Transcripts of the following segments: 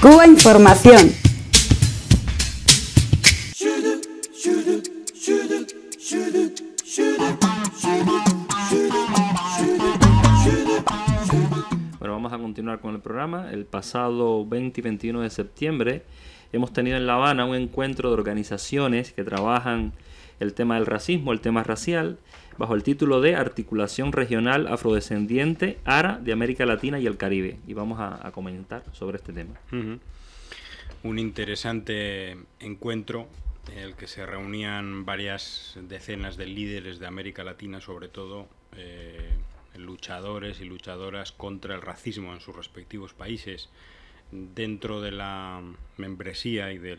Cuba Información. Bueno, vamos a continuar con el programa. El pasado 20 y 21 de septiembre hemos tenido en La Habana un encuentro de organizaciones que trabajan el tema del racismo, el tema racial, bajo el título de Articulación Regional Afrodescendiente ARA de América Latina y el Caribe. Y vamos a, comentar sobre este tema. Un interesante encuentro en el que se reunían varias decenas de líderes de América Latina, sobre todo eh, luchadores y luchadoras contra el racismo en sus respectivos países dentro de la membresía y de,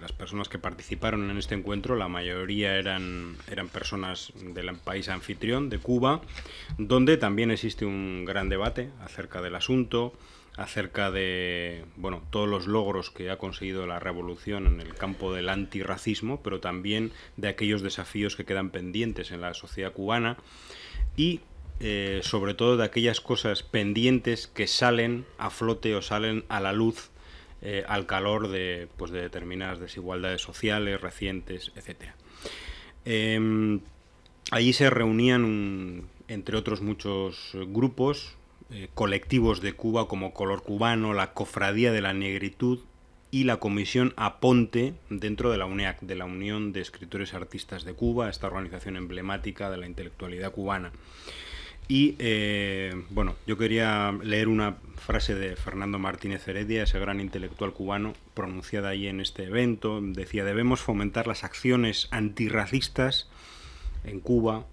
las personas que participaron en este encuentro, la mayoría eran, eran personas del país anfitrión, de Cuba, donde también existe un gran debate acerca del asunto, acerca de bueno, todos los logros que ha conseguido la revolución en el campo del antirracismo, pero también de aquellos desafíos que quedan pendientes en la sociedad cubana. Y eh, sobre todo de aquellas cosas pendientes que salen a flote o salen a la luz eh, al calor de, pues, determinadas desigualdades sociales recientes, etc. Em, allí se reunían, entre otros muchos grupos, eh, colectivos de Cuba como Color Cubano, la Cofradía de la Negritud y la Comisión Aponte dentro de la UNEAC, de la Unión de Escritores Artistas de Cuba, esta organización emblemática de la intelectualidad cubana. Y eh, bueno, yo quería leer una frase de Fernando Martínez Heredia, ese gran intelectual cubano, pronunciada ahí en este evento. Decía, debemos fomentar las acciones antirracistas en Cuba,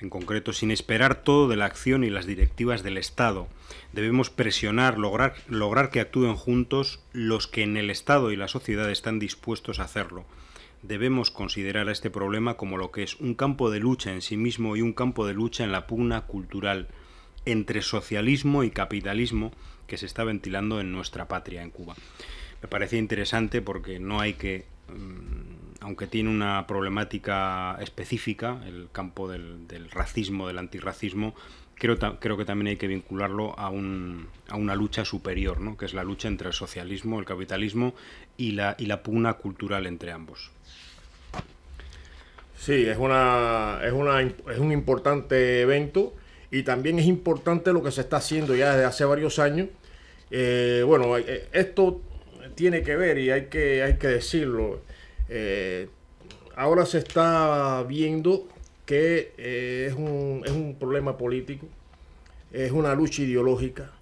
en concreto, sin esperar todo de la acción y las directivas del Estado. Debemos presionar, lograr, lograr que actúen juntos los que en el Estado y la sociedad están dispuestos a hacerlo debemos considerar a este problema como lo que es un campo de lucha en sí mismo y un campo de lucha en la pugna cultural entre socialismo y capitalismo que se está ventilando en nuestra patria, en Cuba. Me parece interesante porque no hay que, mm, aunque tiene una problemática específica, el campo del, del racismo, del antirracismo, creo, que también hay que vincularlo a, un, una lucha superior, ¿no? que es la lucha entre el socialismo, el capitalismo y la, y la pugna cultural entre ambos. Sí, es, una, es, una, es un importante evento y también es importante lo que se está haciendo ya desde hace varios años. Eh, bueno, eh, esto tiene que ver y hay que, hay que decirlo. Eh, ahora se está viendo que eh, es, un, problema político, es una lucha ideológica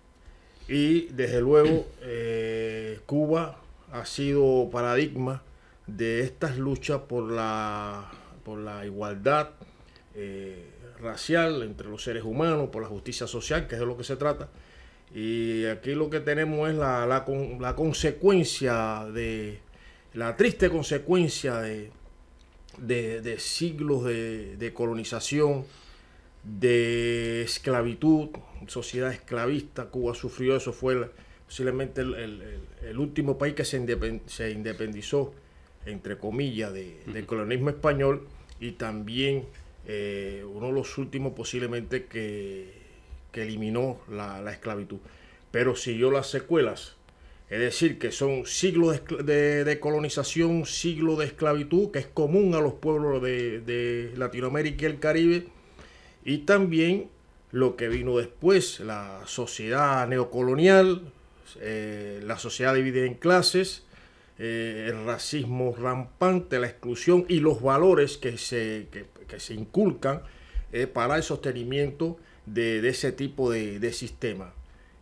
y desde luego eh, Cuba ha sido paradigma de estas luchas por la, por la igualdad eh, racial entre los seres humanos, por la justicia social, que es de lo que se trata. Y aquí lo que tenemos es la, la consecuencia de la triste consecuencia de, de, siglos de, colonización, de esclavitud, sociedad esclavista. Cuba sufrió eso, fue posiblemente el, último país que se, independizó, entre comillas, de, del colonialismo español y también eh, uno de los últimos posiblemente que, eliminó la esclavitud. Pero siguió las secuelas es decir, que son siglos de, colonización, siglos de esclavitud, que es común a los pueblos de, Latinoamérica y el Caribe. Y también lo que vino después, la sociedad neocolonial, eh, la sociedad dividida en clases, eh, el racismo rampante, la exclusión y los valores que se, se inculcan eh, para el sostenimiento de, ese tipo de, sistema.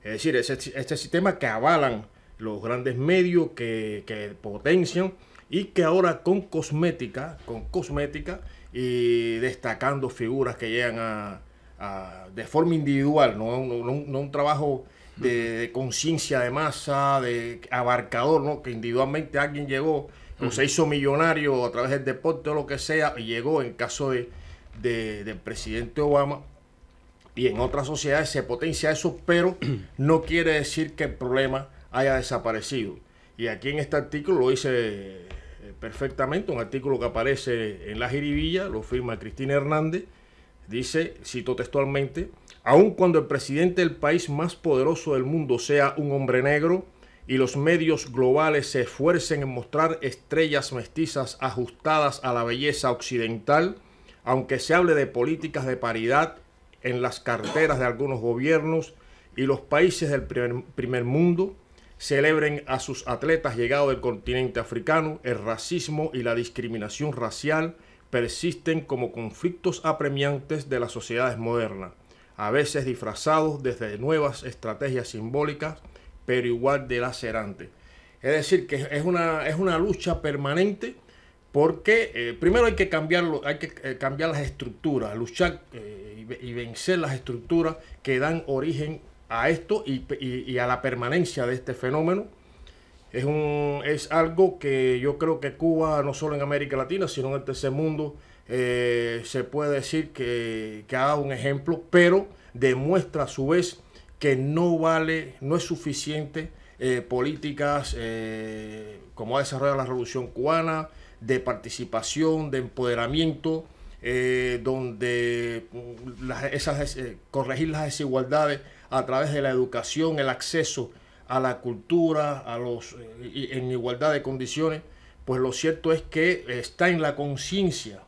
Es decir, ese, este sistema que avalan los grandes medios que, potencian y que ahora con cosmética, con cosmética y destacando figuras que llegan a, de forma individual, no, un trabajo de, conciencia de masa, de abarcador, ¿no? que individualmente alguien llegó se hizo millonario a través del deporte o lo que sea, y llegó en caso de, de, del presidente Obama. Y en otras sociedades se potencia eso, pero no quiere decir que el problema haya desaparecido. Y aquí en este artículo lo hice eh, perfectamente, un artículo que aparece en La Jiribilla, lo firma Cristina Hernández, dice, cito textualmente, aun cuando el presidente del país más poderoso del mundo sea un hombre negro, y los medios globales se esfuercen en mostrar estrellas mestizas ajustadas a la belleza occidental, aunque se hable de políticas de paridad en las carteras de algunos gobiernos y los países del primer mundo, celebren a sus atletas llegados del continente africano, el racismo y la discriminación racial persisten como conflictos apremiantes de las sociedades modernas, a veces disfrazados desde nuevas estrategias simbólicas, pero igual de lacerantes. Es decir, que es una, es una lucha permanente porque eh, primero hay que, cambiarlo, hay que eh, cambiar las estructuras, luchar eh, y vencer las estructuras que dan origen a esto y, a la permanencia de este fenómeno. Es, es algo que yo creo que Cuba, no solo en América Latina, sino en el tercer mundo, eh, se puede decir que, que, ha dado un ejemplo, pero demuestra a su vez que no vale, no es suficiente eh, políticas eh, como ha desarrollado la Revolución Cubana, de participación, de empoderamiento, donde mm, esas, corregir las desigualdades a través de la educación, el acceso a la cultura, a los, en igualdad de condiciones, pues lo cierto es que está en la conciencia,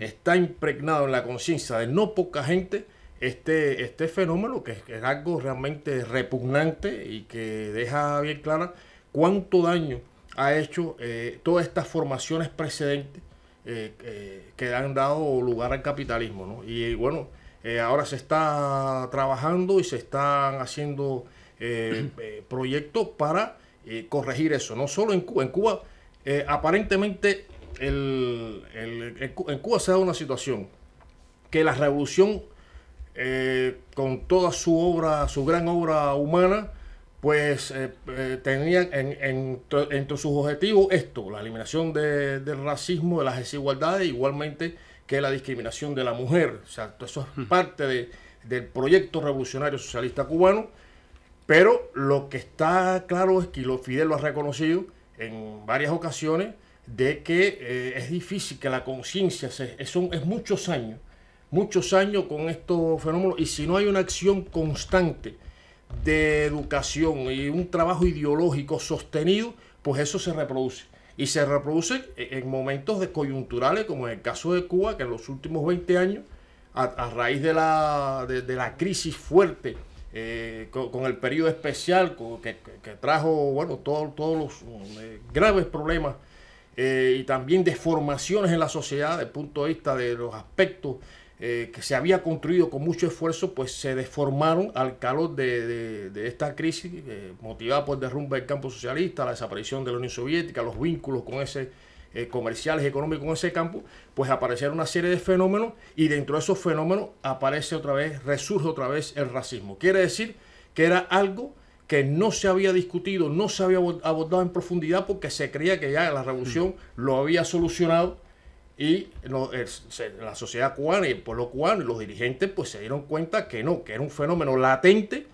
está impregnado en la conciencia de no poca gente este, este fenómeno, que es algo realmente repugnante y que deja bien clara cuánto daño ha hecho eh, todas estas formaciones precedentes eh, eh, que han dado lugar al capitalismo. ¿no? Y bueno, eh, ahora se está trabajando y se están haciendo eh, eh, proyectos para corregir eso. No solo en Cuba. En Cuba, aparentemente, en Cuba se da una situación que la revolución, con toda su obra, su gran obra humana, pues tenían en, entre sus objetivos esto, la eliminación del racismo, de las desigualdades, igualmente que es la discriminación de la mujer. O sea, eso es parte del proyecto revolucionario socialista cubano. Pero lo que está claro es que lo Fidel lo ha reconocido en varias ocasiones de que eh, es difícil que la conciencia, se, es muchos años, muchos años con estos fenómenos, y si no hay una acción constante de educación y un trabajo ideológico sostenido, pues eso se reproduce y se reproducen e-, en momentos de coyunturales, como en el caso de Cuba, que en los últimos 20 años, a, raíz de la, de, la crisis fuerte, eh, con, el periodo especial que, trajo bueno, todos los eh, graves problemas eh, y también deformaciones en la sociedad desde el punto de vista de los aspectos eh, que se había construido con mucho esfuerzo, pues se deformaron al calor de, esta crisis eh, motivada por el derrumbe del campo socialista, la desaparición de la Unión Soviética, los vínculos con ese comerciales, económicos con ese campo, pues aparecieron una serie de fenómenos y dentro de esos fenómenos aparece otra vez, resurge otra vez el racismo. Quiere decir que era algo que no se había discutido, no se había abordado en profundidad porque se creía que ya la revolución mm. lo había solucionado y la sociedad cubana y el pueblo cubano y los dirigentes pues se dieron cuenta que no, que era un fenómeno latente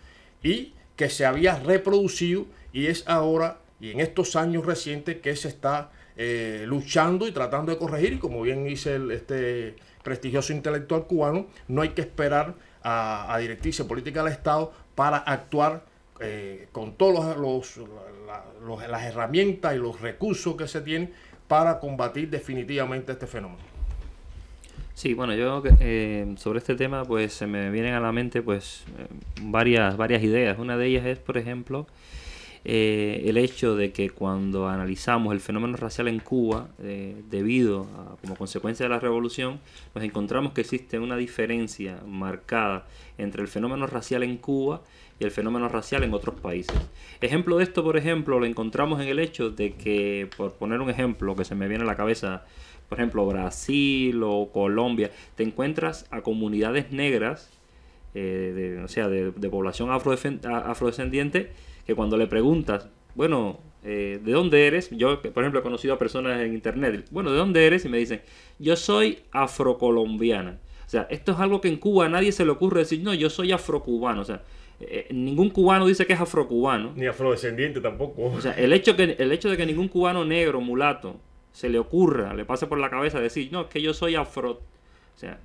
y que se había reproducido y es ahora y en estos años recientes que se está eh, luchando y tratando de corregir y como bien dice este prestigioso intelectual cubano, no hay que esperar a, a directrices políticas del Estado para actuar eh, con todas los, las herramientas y los recursos que se tienen para combatir definitivamente este fenómeno. Sí, bueno, yo eh, sobre este tema pues se me vienen a la mente pues eh, varias, varias ideas. Una de ellas es, por ejemplo, eh, el hecho de que cuando analizamos el fenómeno racial en Cuba, eh, debido a, como consecuencia de la revolución, nos encontramos que existe una diferencia marcada entre el fenómeno racial en Cuba y el fenómeno racial en otros países. Ejemplo de esto, por ejemplo, lo encontramos en el hecho de que, por poner un ejemplo que se me viene a la cabeza, por ejemplo, Brasil o Colombia, te encuentras a comunidades negras, eh, o sea, de población afrodescendiente, que cuando le preguntas, bueno, eh, ¿de dónde eres? Yo, por ejemplo, he conocido a personas en internet, bueno, ¿de dónde eres? Y me dicen, yo soy afrocolombiana. O sea, esto es algo que en Cuba nadie se le ocurre decir, no, yo soy afrocubano. O sea, eh, eh, ningún cubano dice que es afrocubano. Ni afrodescendiente tampoco. O sea, el hecho, que, el hecho de que ningún cubano negro, mulato, se le ocurra, le pase por la cabeza decir, no, es que yo soy afro. O sea,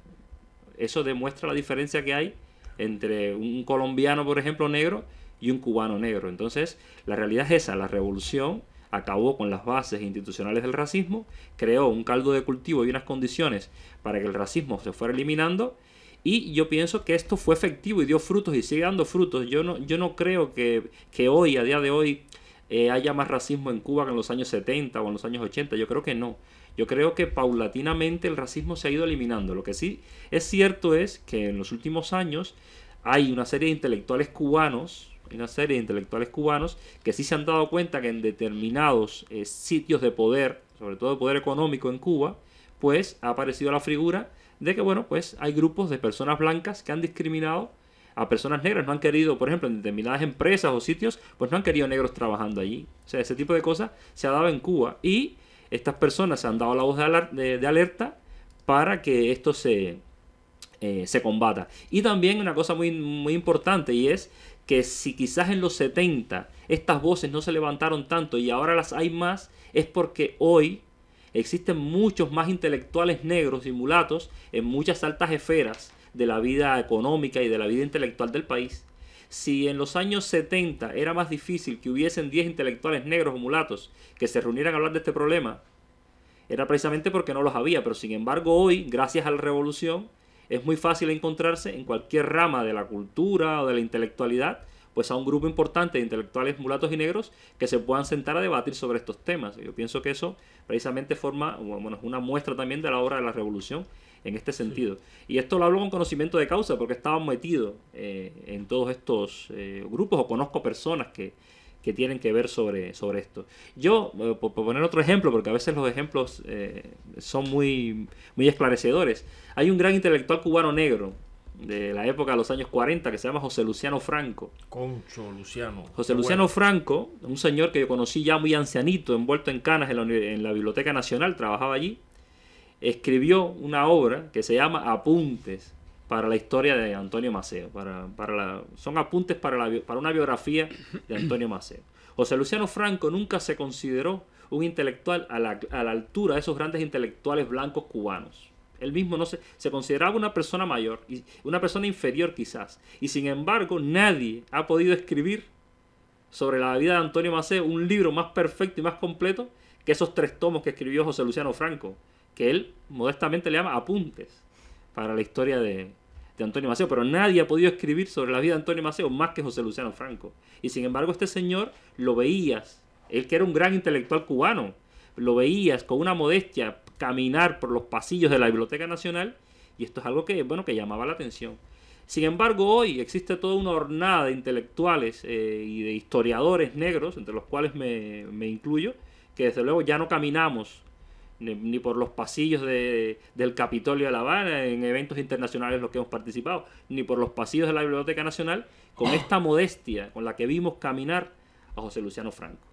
eso demuestra la diferencia que hay entre un colombiano, por ejemplo, negro y un cubano negro. Entonces, la realidad es esa, la revolución acabó con las bases institucionales del racismo, creó un caldo de cultivo y unas condiciones para que el racismo se fuera eliminando. Y yo pienso que esto fue efectivo y dio frutos y sigue dando frutos. Yo no, yo no creo que, hoy, a día de hoy, eh, haya más racismo en Cuba que en los años 70 o en los años 80. Yo creo que no. Yo creo que paulatinamente el racismo se ha ido eliminando. Lo que sí es cierto es que en los últimos años hay una serie de intelectuales cubanos una serie de intelectuales cubanos que sí se han dado cuenta que en determinados eh, sitios de poder, sobre todo de poder económico en Cuba, pues ha aparecido la figura de que, bueno, pues hay grupos de personas blancas que han discriminado a personas negras, no han querido, por ejemplo, en determinadas empresas o sitios, pues no han querido negros trabajando allí. O sea, ese tipo de cosas se ha dado en Cuba y estas personas se han dado la voz de alerta para que esto se, eh, se combata. Y también una cosa muy, muy importante y es que si quizás en los 70 estas voces no se levantaron tanto y ahora las hay más, es porque hoy existen muchos más intelectuales negros y mulatos en muchas altas esferas de la vida económica y de la vida intelectual del país. Si en los años 70 era más difícil que hubiesen 10 intelectuales negros o mulatos que se reunieran a hablar de este problema, era precisamente porque no los había, pero sin embargo hoy, gracias a la revolución, es muy fácil encontrarse en cualquier rama de la cultura o de la intelectualidad, pues a un grupo importante de intelectuales mulatos y negros que se puedan sentar a debatir sobre estos temas. Yo pienso que eso precisamente forma, bueno, una muestra también de la obra de la revolución en este sentido. Y esto lo hablo con conocimiento de causa porque estaba metido eh, en todos estos eh, grupos o conozco personas que, que tienen que ver sobre, sobre esto. Yo, eh, por, poner otro ejemplo, porque a veces los ejemplos eh, son muy, muy esclarecedores, hay un gran intelectual cubano negro de la época de los años 40 que se llama José Luciano Franco. Concho Luciano. José Luciano Franco, un señor que yo conocí ya muy ancianito, envuelto en canas en la Biblioteca Nacional, trabajaba allí, escribió una obra que se llama Apuntes para la historia de Antonio Maceo. Para, son apuntes para, la, para una biografía de Antonio Maceo. José Luciano Franco nunca se consideró un intelectual a la, altura de esos grandes intelectuales blancos cubanos. Él mismo no se, se consideraba una persona mayor, una persona inferior quizás. Y sin embargo, nadie ha podido escribir sobre la vida de Antonio Maceo un libro más perfecto y más completo que esos tres tomos que escribió José Luciano Franco, que él modestamente le llama apuntes para la historia de, Antonio Maceo, pero nadie ha podido escribir sobre la vida de Antonio Maceo más que José Luciano Franco. Y sin embargo, este señor lo veías, él que era un gran intelectual cubano, lo veías con una modestia caminar por los pasillos de la Biblioteca Nacional y esto es algo que, bueno, que llamaba la atención. Sin embargo, hoy existe toda una hornada de intelectuales eh, y de historiadores negros, entre los cuales me, me incluyo, que desde luego ya no caminamos ni, por los pasillos de, del Capitolio de La Habana, en eventos internacionales en los que hemos participado, ni por los pasillos de la Biblioteca Nacional, con esta modestia con la que vimos caminar a José Luciano Franco.